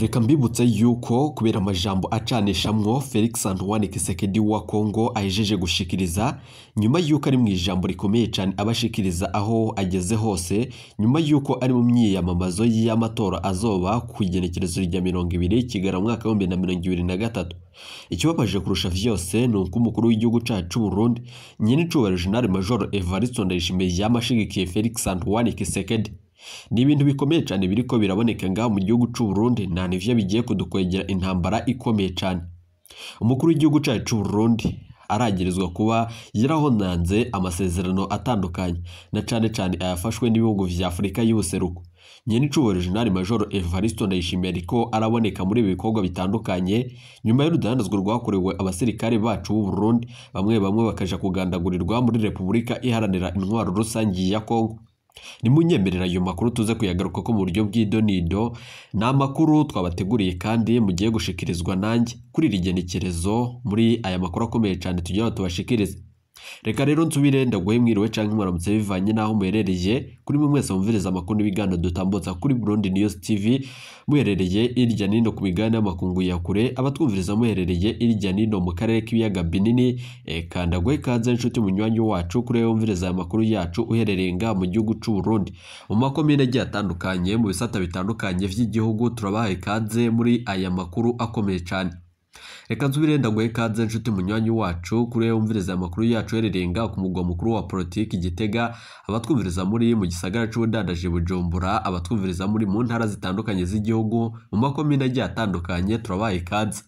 reka mbibutse yuko kubera amajambo acanishamwo felix antoine kisekedi wa kongo ahejeje gushikiriza nyuma yuko ari mu ijambo rikomeye cyane abashikiriza aho ageze hose nyuma yuko ari mu myiyamamazo y'amatora azoba ku igenekerezo rya mirongo ibiri kigara mwaka w'ibihumbi na mirongo ibiri na gatatu ikibabaje kurusha vyose ni uko umukuru w'igihugu cacu c'u Burundi nyene icubahiro General Major Ndayishimiye yamashigikiye Felix Antoine Kisekedi ni ibintu bikomeye cyane biri ko biraboneka ngaha mu gihugu cy'u Burundi nta nivyo bigiye kudukwegera intambara ikomeye cyane umukuru w'igihugu cyacu cy'u Burundi aragerezwa kuba nanze amasezerano atandukanye na cyane cyane ayafashwe n'ibihugu vya Afurika y'ubuseruko nyenicubahiro jenerali majoro evaristo ndayishimiye ariko araboneka muri ibi bikorwa bitandukanye nyuma y'urudandazwa rwakorewe abasirikare bacu b'u Burundi bamwe bamwe bakaja kugandagurirwa muri repubulika iharanira intwaro rusange ya Kongo nimunyemerera ayo makuru tuze kuyagaruka ko mu buryo bw'idonido ni amakuru twabateguriye kandi mugiye gushikirizwa nanjye kuri iri genekerezo muri aya makuru akomeye cyane tugira tubashikirize reka rero nsubire ndaguhe mwiriwe cyangwa mwaramutse bivanye n'aho muherereye kuri mwe mwese wumviriza amakuru n'ibiganiro dutambutsa kuri Burundi News TV muherereye irya nino ku migabane y'amakungu ya kure abatwumviriza muherereye irya nino mu karere k'ibiyaga binini eka ndaguhe kaze inshuti munywanyi wacu kuri wumviriza aya makuru yacu uherereye nga mu gihugu cy'u Burundi mu makomine agiye atandukanye mu bisata bitandukanye by'igihugu turabahaye kaze muri aya makuru akomeye cyane reka nsubire ndaguhe ikaze nshuti munywanyi wacu kuri wumviriza amakuru yacu yarerenga ku mugwa mukuru wa politiki gitega abatwumviriza muri mu gisagara cy'ubudandaji bujumbura abatwumviriza muri mu ntara zitandukanye z'igihugu mu makomine agiye atandukanye turabaha ikaze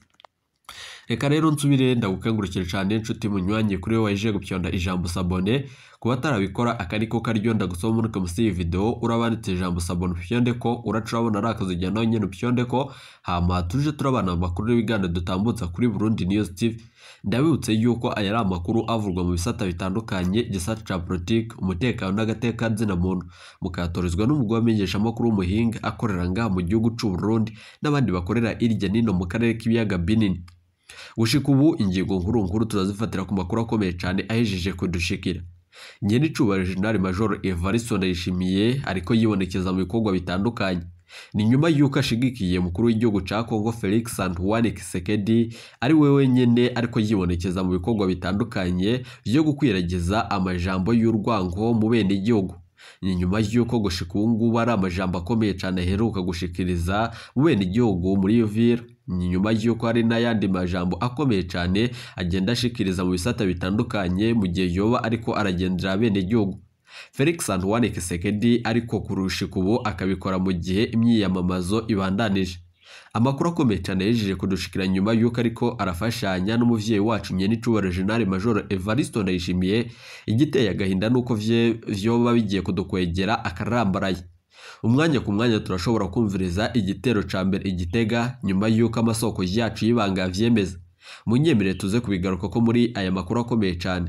reka rero nsubire ndagukangurukire cyane inshuti munywanyi kuri wowe waje gupyonda ijambo sabone kuba atarabikora akari ko karyo ndagusaba umanuke munsi y'iyi videwo urabanditse ijambo sabon pyondeko uraca urabona ari akazijya nawe nyine pyondeko hama tuje turabana amakuru n'ibiganda dutambutsa kuri burundi news tv ndabibutse yuko aya ari amakuru avurwa mu bisata bitandukanye igisata cya politiki umutekano n'agatekansina muntu mukayatorizwa n'umugore wamenyeshamakuru w'umuhinga akorera ngaha mu gihugu cy'u Burundi n'abandi bakorera irya nino mu karere k'ibiyaga binini gushika ubu ingingo nkuru nkuru turazifatira ku makuru akomeye cyane ahejeje kudushikira nkenicubahiro jenali majoro evariste ndayishimiye ariko yibonekeza mu bikorwa bitandukanye ni nyuma y'uko ashigikiye umukuru w'igihugu cya congo felix antoine kisekedi ari we wenyine ariko yibonekeza mu bikorwa bitandukanye byo gukwirageza amajambo y'urwango mu bene igihugu ni nyuma y'uko gushika ubu amajambo akomeye cyane aheruka gushikiriza mu bene igihugu muri yuvira nyuma y'uko hari n'ayandi majambo akomeye cyane agenda ashikiriza mu bisata bitandukanye mu gihe yoba ariko aragendera bene gihugu felix antoine kisekedi ariko kurusha ubu akabikora mu gihe imyiyamamazo ibandanije amakuru akomeye cyane yejeje kudushikira nyuma y'uko ariko arafashanya n'umubyeyi wacu nyenicubaro jenali majoro evariste yishimiye igiteye agahinda n'uko byoba bigiye kudukwegera akarambaraye umwanya ku mwanya turashobora kumviriza igitero cya mbere igitega nyuma y'uko amasoko yacu y'ibanga yabyemeza munyemere tuze kubigaruka ko muri aya makuru akomeye cyane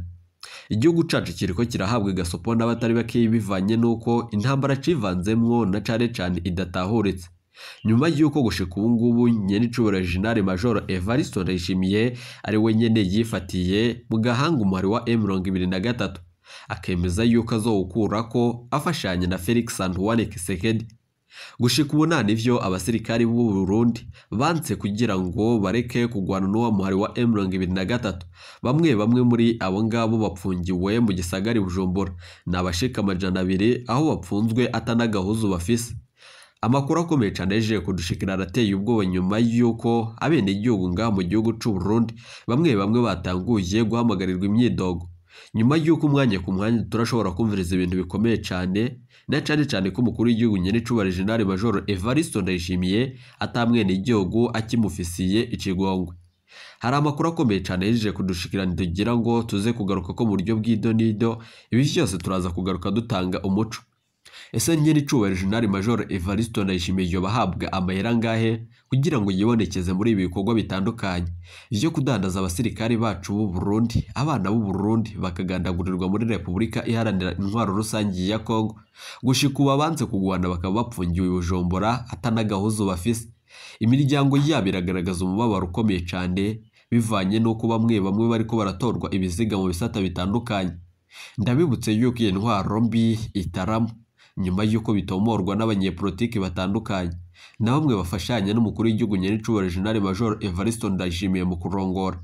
igihugu cyacu kiriko kirahabwa igasopo n'abatari bake bivanye n'uko intambara civanzemwo na cane cane idatahuritse nyuma y'uko gushika ubu ngubu nyenicubero jenerali majoro evariste ndayishimiye ari we yifatiye mu gahanga umuhari wa m mirongo ibiri na gatatu akemeza yuko azowukura ko afashanya na Felix Antoine Tshisekedi gushika ubu nta n'ivyo abasirikari b'u Burundi banse kugira ngo bareke kugwana n'uwa muhari wa m gatatu bamwe bamwe muri abo ngabo bapfungiwe mu gisagari Bujumbura ni abashika amajana abiri aho bapfunzwe atanagahuzu bafise amakuru akomeye cyane yaje kudushikira arateye ubwoba nyuma y'uko abenegihugu ngaha mu gihugu cy'u Burundi bamwe bamwe batanguye guhamagarirwa imyidogo nyuma y'uko umwanya ku mwanya turashobora kumviriza ibintu bikomeye cyane na cyane cyane ko umukuru w'igihugu nyir'icuba jenerali majoro evariste ndayishimiye atamwene igihugu akimufisiye ikigongwe hari amakuru akomeye cyane yejeje kudushikira ntitugira ngo tuze kugaruka ko mu buryo bw'ido n'ido ibi byose turaza kugaruka dutanga umuco ese nyiri icyubahiro jenali majoro evariste ndayishimiye bahabwa amayera angahe kugira ngo yibonekeze muri ibi bikorwa bitandukanye byo kudandaza abasirikari bacu b'u Burundi abana b'u Burundi bakagandagurirwa muri repubulika iharanira intwaro rusange ya kongo gushika ubu abanze kugwana bakaba bapfungiwe i bujumbura atanagahuzo bafise imiryango yabo iragaragaza umubabaro ukomeye cyane bivanye n'uko bamwe bamwe bariko baratorwa ibiziga mu bisata bitandukanye ndabibutse yuko iyi ntwaro mbi itarama nyuma y'uko bitomorwa n'abanyepolitiki batandukanye na bamwe bafashanya n'umukuru w'igihugu nyir'icyubahiro jenali major evariste ndayishimiye mu kurongora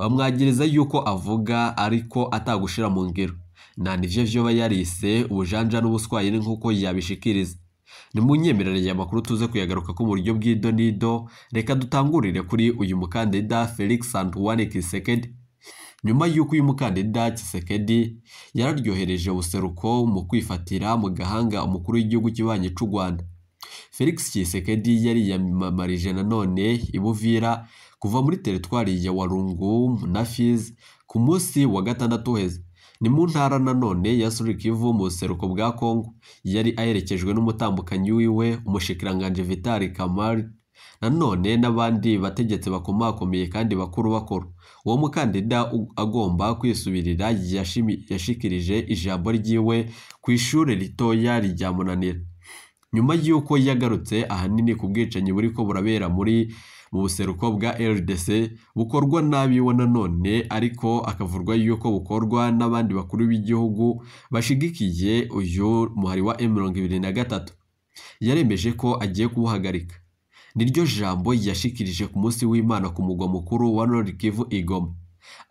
bamwagiriza yuko avuga ariko atagushyira mu ngiro nta nibyo byo aba yarise ubujanja n'ubuswayi ni nk'uko yabishikiriza nimunyemerere ya makuru tuze kuyagaruka ko mu buryo bw'idonido reka dutangurire kuri uyu mukandida felix antoine kisekedi nyuma y'uko uyu mukandida Tshisekedi yararyohereje ubuseruko mu kwifatira mu gahanga umukuru w'igihugu kibanyi cy'u Rwanda Felix yari yariyamamarije nanone i Buvira kuva muri teritwari ya Walungu na Fizi ku munsi wa gatandatu uheze ni mu ntara nanone ya Surikivu mu buseruko bwa Kongo yari aherekejwe n'umutambukanyi wiwe umushikiranganji Vital Kamarhe nanone n'abandi bategetsi bakomakomeye kandi bakuru bakuru uwo mukandida agomba kwisubirira yashikirije ijambo ryiwe ku ishuri ritoya ryamunanira nyuma y'uko yagarutse ahanini ku bwicanyi buri ko burabera muri mu buseruko bwa rdc bukorwa nabi we nanone ariko akavurwa y'uko bukorwa n'abandi bakuru b'igihugu bashigikiye uyu muhari wa m mirongo ibiri na gatatu yaremeje ko agiye kuwuhagarika ni ryo jambo yashikirije ku munsi w'imana ku mugwa mukuru wa Nord Kivu i Goma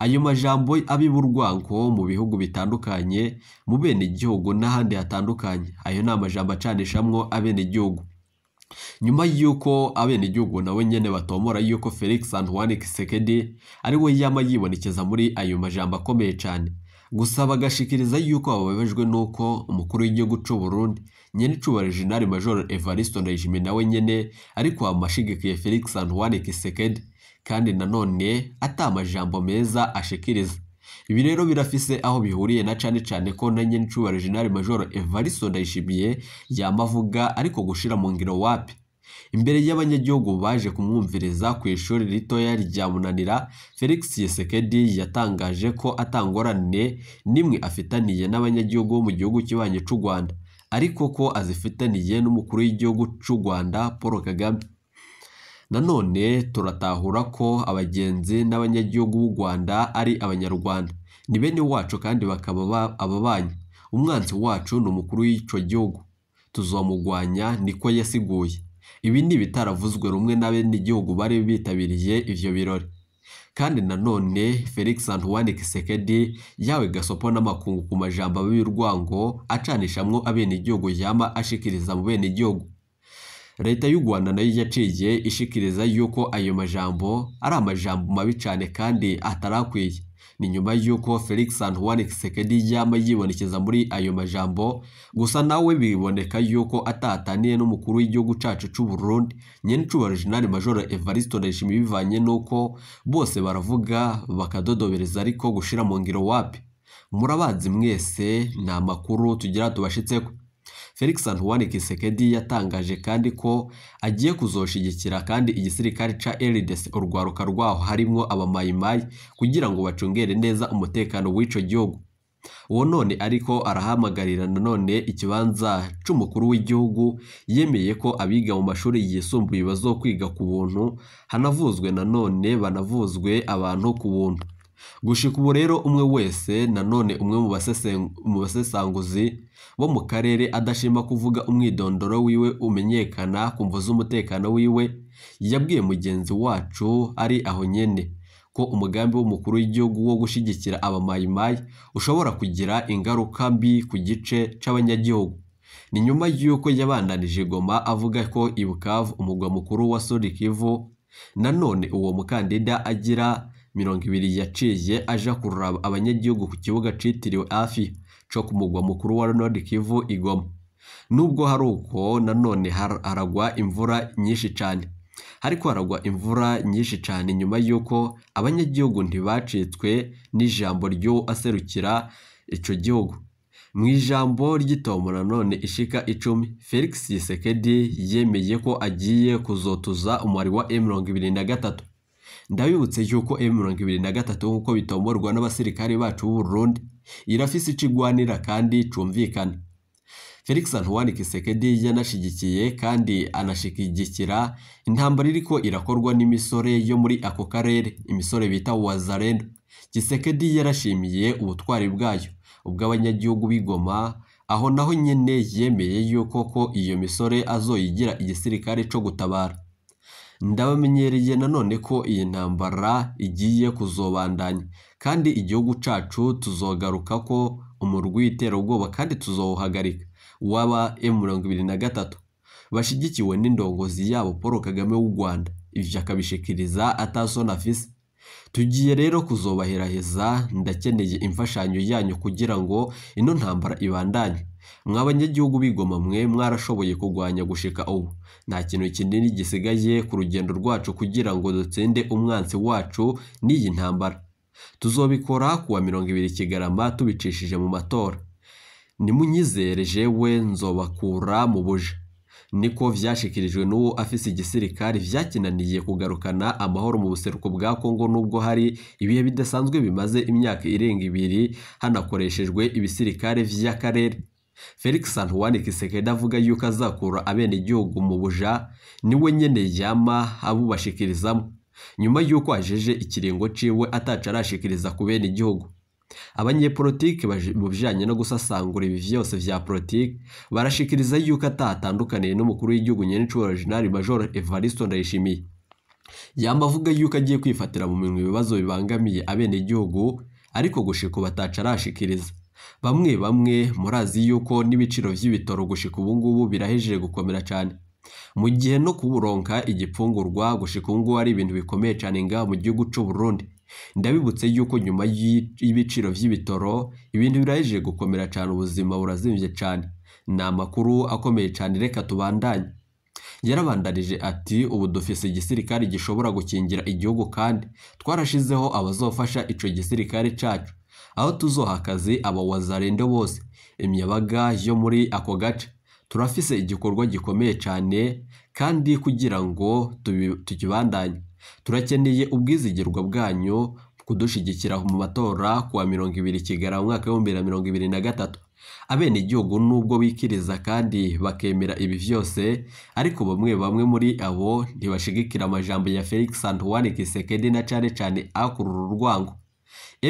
ayo majambo ab'iburwango mu bihugu bitandukanye mu bene igihugu n'ahandi hatandukanye ayo ni amajambo acanishamwo abene igihugu nyuma y'uko abene igihugu nabo nyine batomora y'uko felix antoine kisekedi ari we yaba yibonekeza muri ayo majambo akomeye cyane gusa bagashikiriza yuko bababajwe n'uko umukuru w'igihugu cy'u Burundi Nyenicubahiro Jenerali Major Evariste Ndayishimiye nawe nyene ariko amashigikiye Felix Antoine Tshisekedi kandi nanone atamajambo meza ashikiriza ibi rero birafise aho bihuriye na cane cane ko na Nyenicubahiro Jenerali Major Evariste Ndayishimiye yamavuga ariko gushira mu ngiro wapi Imbere y'abanyagihugu baje kumwumviriza ku ishuri ritoya rya Munanira, Felix Tshisekedi yatangaje ko atangorane n'imwe afitaniye n'abanyagihugu bo mu gihugu kibanyi cy'u Rwanda, ariko ko azifitaniye n'umukuru w'igihugu cy'u Rwanda Paul Kagame. Nanone turatahura ko abagenzi n'abanyagihugu b'u Rwanda ari Abanyarwanda, ni bene wacu kandi bakaba ababanyi. Umwanzi wacu ni umukuru w'icyo gihugu, tuzamurwanya niko yasiguye. Ibi ni ibitaravuzwe rumwe n'abenegihugu bari bitabiriye ibyo birori kandi nanone Felix Antoine Kisekedi yawe gasopo n'amakungu ku majambo y'urwango acanishamwo igihugu yama ashikiriza mu bene igihugu. leta y'u rwanda nayo yaciye ishikiriza yuko ayo majambo ari amajambo mabi cyane kandi atarakwiye ni nyuma y'uko Felix Antoine Kisekedi yaba yibonekeza muri ayo majambo gusa nawe biboneka y'uko atataniye n'umukuru w'igihugu cyacu cy'u Burundi nyenicubaro Jenerali Major Evariste Ndayishimiye bivanye n'uko bose baravuga bakadodobereza ariko gushira mu ngiro wapi murabazi mwese ni amakuru tugira tubashitseho Felix Antoine Kisekedi yatangaje kandi ko agiye kuzoshyigikira kandi igisirikare ca LDC urwaruka rwaho harimo abamayimayi kugira ngo bacungere neza umutekano w'ico gihugu uwo none ariko arahamagarira nanone ikibanza cy’umukuru w'igihugu yemeye ko abiga mu mashuri yisumbuye bazokwiga ku buntu hanavuzwe nanone banavuzwe abantu ku buntu Gushika ubu rero umwe wese nanone umwe mu basesenguzi bo mu karere adashima kuvuga umwidondoro wiwe umenyekana ku mvu z'umutekano wiwe, yabwiye mugenzi wacu ari aho nyene ko umugambi w'umukuru w'igihugu wo gushyigikira abamayimayi ushobora kugira ingaruka mbi ku gice cy’abanyagihugu. Ni nyuma y'uko yabandanije Goma avuga ko Ibukavu, umugwa mukuru wa Sud Kivu nanone uwo mukandida agira mirongo ibiri yaciye aja kuraba abanyagihugu ku kibuga citiriwe afi co ku mugwa mukuru wa Nord Kivu i Goma nubwo hari uko nanone haragwa imvura nyinshi cyane ariko haragwa imvura nyinshi cyane nyuma y'uko abanyagihugu ntibacitswe n'ijambo ryo aserukira icyo gihugu mu ijambo ryitomo none ishika icumi felix sekedi yemeye ko agiye kuzotuza umubare wa mirongo ibiri na gatatu ndabibutse yuko emu mirongo ibiri na gatatu nk'uko bitomborwa n'abasirikare bacu b'u Burundi irafise icyo igwanira kandi cumvikana felix antoine kisekedi yanashigikiye kandi anashigikira intambara iriko irakorwa n'imisore yo muri ako karere imisore bita wazarendo Gisekedi yarashimiye ubutwari bwayo ubw'abanyagihugu b'igoma aho naho nyene yemeye yuko ko iyo misore azoyigira igisirikare cyo gutabara ndabamenyereye nanone ko iyi ntambara igiye kuzobandanya kandi igihugu cacu tuzogaruka ko umurwi ubwoba kandi tuzawuhagarika waba emu mirongo ibiri na gatatu bashyigikiwe n'indongozi yabo paul kagame w'u rwanda ibyo akabishikiriza atasonafise Tugiye rero kuzobaheraheza ndakeneye imfashanyo yanyu kugira ngo ino ntambara ibandanye, mwa b'igoma mwe mwarashoboye kugwanya gushika ubu, nta kintu kinini gisigaye ku rugendo rwacu kugira ngo dutsinde umwanzi wacu n'iyi ntambara, tuzobikora kuwa mirongo ibiri Kigarama tubicishije mu matora, nimunyizere jewe nzobakura mu buja. niko byashyikirijwe n'uwo afise igisirikare byakinaniye kugarukana amahoro mu buseruko bwa kongo nubwo hari ibihe bidasanzwe bimaze imyaka irenga ibiri hanakoreshejwe ibisirikare vy’akarere. felix santuwani kisekedi avuga yuko azakura igihugu mu buja ni we nyine yama abubashikirizamo nyuma y'uko ajeje ikiringo ciwe atacarashikiriza ku bene igihugu abanyepolitiki mu bijyanye no gusasangura ibi byose bya politiki barashikiriza yuko atatandukaniye n'umukuru w'igihugu nyirinshuro General Major Evariste Ndayishimiye yamba avuga yuko agiye kwifatira mu minwe ibibazo bibangamiye igihugu, ariko gushika bataca arashikiriza bamwe bamwe murazi yuko n'ibiciro by'ibitoro gushika ubungubu birahejeje gukomera cyane mu gihe no kuburonka igipfungurwa gushika ubungubu ari ibintu bikomeye cyane ngaha mu gihugu cy'u Burundi ndabibutse yuko nyuma y'ibiciro by'ibitoro ibintu biraje gukomera cyane ubuzima burazimbye cyane ni amakuru akomeye cyane reka tubandanye Yarabandarije ati ubu dufise igisirikare gishobora gukingira igihugu kandi twarashizeho abazofasha icyo gisirikare cyacu aho tuzoha akazi aba wazarende bose imyabaga yo muri ako gace turafise igikorwa gikomeye cyane kandi kugira ngo tukibandanye Turakeneye ubwizigirwa bwanyu kudushyigikira mu matora kuwa mirongo ibiri kigara umwaka w'ibihumbi bibiri na mirongo ibiri na gatatu. igihugu nubwo bikiriza kandi bakemera ibi byose ariko bamwe bamwe muri abo ntibashigikira amajambo ya Felix Antoine Tshisekedi na cane cane akurura urwango.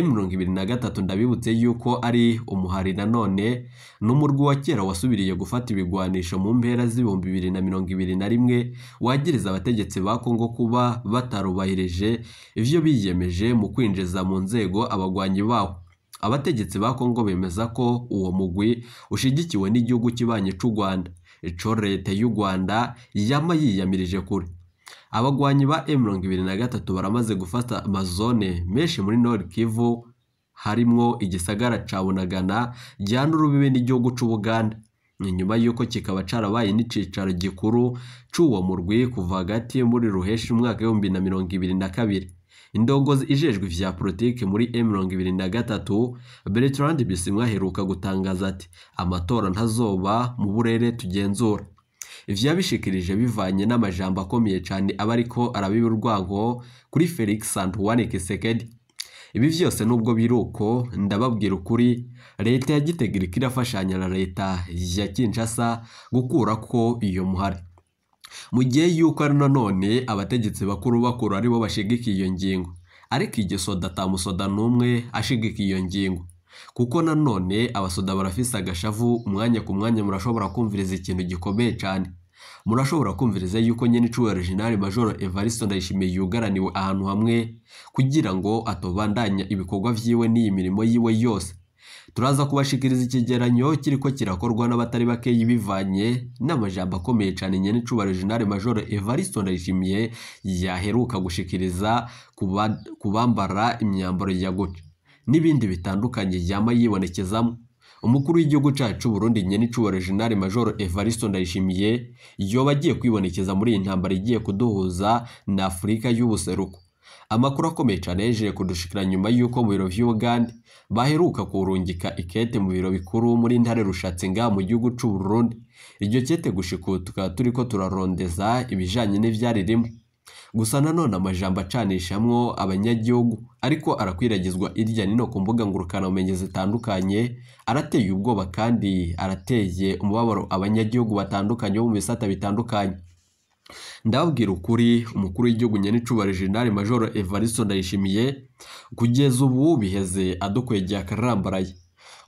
mirongo ibiri na gatatu ndabibutse yuko ari umuhari nanone ni wa kera wasubiriye gufata ibigwanisho mu mpera z'ibihumbi bibiri na mirongo ibiri na rimwe wagiriza abategetsi ba Kongo kuba batarubahirije ibyo biyemeje mu kwinjiza mu nzego abagwanyi bawo abategetsi ba Kongo bemeza ko uwo mugwi ushyigikiwe n'igihugu kibanyi cy'u Rwanda ico leta y'u Rwanda yama yiyamirije kure abagwanyi ba emu mirongo ibiri na gatatu baramaze gufata amazone menshi muri nord kivu harimo igisagara ca bunagana gihana urubibe n'igihugu c'ubuganda nyuma y'uko kikaba carabaye n'icicaro gikuru cyuwo murwi kuva hagati muri ruheshi umwaka w'ibihumbi na mirongo ibiri na kabiri indongozi ijejwe vya politiki muri m mirongo ibiri na gatatu bertrand bisimwa aheruka gutangaza ati amatora ntazoba mu burere tugenzura ivyabishikirije bivanye n'amajambo akomeye cane aba ariko arabiba urwango kuri Felix Antoine Tshisekedi ibi byose nubwo biri uko ndababwira ukuri leta ya Gitega irafashanya na leta ya Kinshasa gukura ko iyo muhari mu gihe yuko ari nanone abategetsi bakuru bakuru aribo bashigikiye iyo ngingo ariko igihe soda atamusoda n'umwe ashigikiye iyo ngingo kuko nanone abasoda barafise agashavu umwanya ku mwanya murashobora kumviriza ikintu gikomeye cyane murashobora kumviriza yuko nyine icyubahiro jenali majoro evariste ndayishimiye yugaraniwe ahantu hamwe kugira ngo atobandanya ibikorwa byiwe n'iyi mirimo yiwe yose turaza kubashikiriza ikigeranyo kiri ko kirakorwa n'abatari bake y'ibivanye n'amajambo akomeye cyane nyine icyubahiro jenali majoro evariste ndayishimiye yaheruka gushikiriza kubambara imyambaro ya gutyo n'ibindi bitandukanye yaba yibonekezamo umukuru w'igihugu cyacu Burundi nyene icubo Regional Major Evaristo Ndayishimiye yoba agiye kwibonekeza muri iyi ntambara igiye kuduhuza na Afurika y'ubuseruko amakuru akomeye cyane yejeje kudushikira nyuma y'uko mu biro vy'Uganda baheruka kurungika ikete mu biro bikuru muri ntare rushatse nga mu gihugu cy’u Burundi iryo kete gushika tukaba turiko turarondeza ibijanye n’ibyari rimwe Gusa nanone amajambo acanishamo abanyagihugu ariko arakwiragizwa irya n'ino ku mbuga ngurukanabumenyi zitandukanye, arateye ubwoba kandi arateye umubabaro abanyagihugu batandukanye bo mu bisata bitandukanye. Ndababwira ukuri umukuru w'igihugu nyenicubahiro Jenerali Majoro Evariste Ndayishimiye kugeza ubu biheze adukwegeye akarambaraye.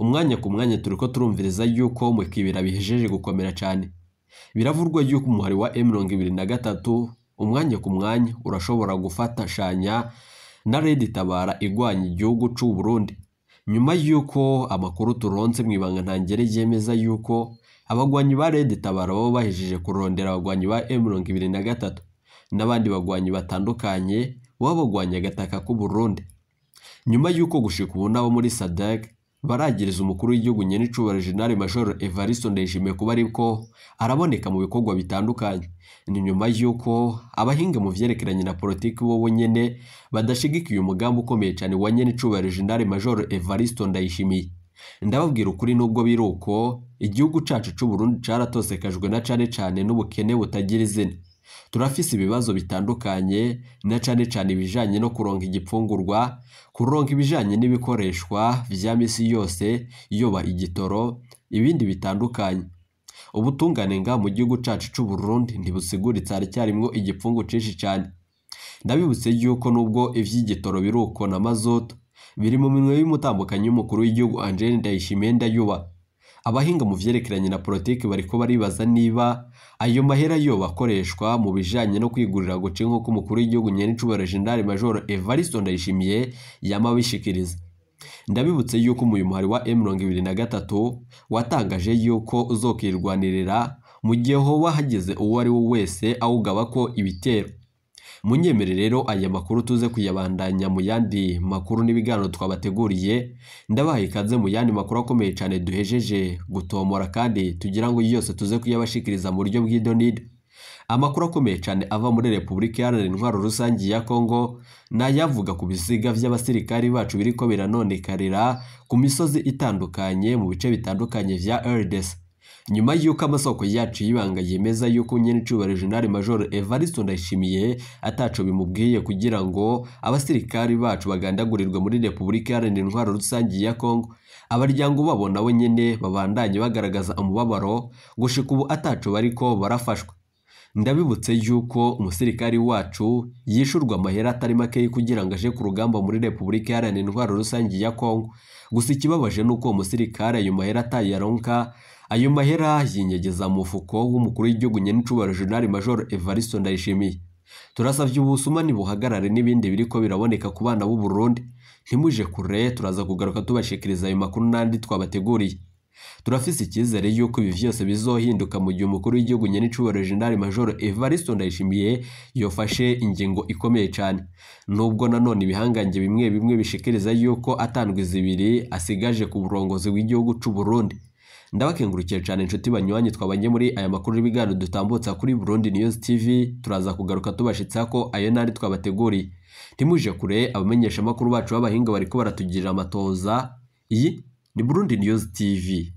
Umwanya ku mwanya turi ko turumviriza yuko mu kibira bihejeje gukomera cyane. Biravurwa yuko umuhari wa M ibiri na gatatu umwanya ku mwanya urashobora gufatashanya na redi tabara igwanya igihugu cy'u Burundi nyuma y'uko amakuru turonse mu ibanga ntangere yemeza y'uko abagwanyi ba Red tabara baba bahejeje kurondera abagwanyi ba emu mirongo ibiri na gatatu n'abandi bagwanyi batandukanye baba bagwanya agataka k'u Burundi nyuma y'uko gushika ubu n'abo muri sadek baragiriza umukuru w'igihugu nyirincuba Jenerali Major Evariste Ndayishimiye kuba ariko araboneka mu bikorwa bitandukanye ni nyuma y'uko abahinga mu byerekeranye na politiki bo nyine badashigikiye umugambi ukomeye cyane wa nyirincuba Jenerali Major Evariste Ndayishimiye ndababwira ukuri nubwo biri uko igihugu cyacu cy'u Burundi cyaratosekajwe na cyane cyane n'ubukene butagira izina turafise ibibazo bitandukanye na cane cane ibijanye no kuronka igipfungurwa kuronka ibijanye n'ibikoreshwa vya misi yose yoba igitoro ibindi bitandukanye ubutungane nga mu gihugu cacu c'uburundi ntibusiguritse haracyarimwo igipfungu cinshi cane ndabibutse yuko nubwo ivy'igitoro na mazoto biri mu minwe y'umutambukanyi w'umukuru w'igihugu Angeline Ndayishimiye Ndayuba abahinga mu byerekeranye na politiki bari kuba baribaza niba ayo mahera yoba akoreshwa mu bijyanye no kwigurira guca nk'uko umukuru w'igihugu nyirinshubero jendari majoro evariste ndayishimiye yamabishikiriza ndabibutse yuko umuyu muhari wa M mirongo ibiri na gatatu watangaje yuko uzokirwanirira mu gihe hoba hageze uwo ari we wese awugaba ko ibitero munyemere rero aya makuru tuze kuyabandanya mu yandi makuru n'ibiganiro twabateguriye ndabaha ikaze mu yandi makuru akomeye cyane duhejeje gutomora kandi tugira ngo yose tuze kuyabashikiriza mu buryo bw'idonida amakuru akomeye cyane ava muri repubulika iharanira intwaro rusange ya kongo ni ayavuga ku bisiga by'abasirikari bacu biriko biranonekarira ku misozi itandukanye mu bice bitandukanye bya rdc nyuma y'uko amasoko yacu y'ibanga yemeza y'uko nyenicubahiro Jenerali Major Evariste Ndayishimiye ataco bimubwiye kugira ngo abasirikari bacu bagandagurirwe muri Repubulika iharanira intwaro rusange ya Congo abaryango babo nabo nyine babandanye bagaragaza umubabaro gushika ubu ataco bariko barafashwa ndabibutse yuko umusirikari wacu yishurwa amahera atari makeya kugira ngo aje ku rugamba muri repubulika iharanira intwaro rusange ya kongo gusa ikibabaje ni uko uwo musirikari ayo mahera atayaronka ayo mahera yinyegeza mu mufuko w'umukuru w'igihugu nyenicubaro jenali major evaristo ndayishimiye turasabye ubusumani buhagarare n'ibindi biri ko biraboneka ku bana b'u Burundi ntimuje kure turaza kugaruka tubashikiriza ayo makuru n'andi twabateguriye turafise icyizere y'uko ibi byose bizohinduka mu gihe umukuru w'igihugu nyenicyubahiro jenerali Major evariste ndayishimiye yafashe ingingo ikomeye cyane nubwo nanone ibihangange bimwe bimwe bishikiriza y'uko atandwa izibiri asigaje ku burongozi bw'igihugu cy'u Burundi ndabakengurukiye cyane inshuti banyuranye twabanye muri aya makuru y'ibiganiro dutambutsa kuri Burundi News TV turaza kugaruka tubashitsa ko ayo nari twabateguriye ntimuje kure abamenyeshamakuru bacu b'abahinga kuba baratugirira amatoza iyi The Burundi news TV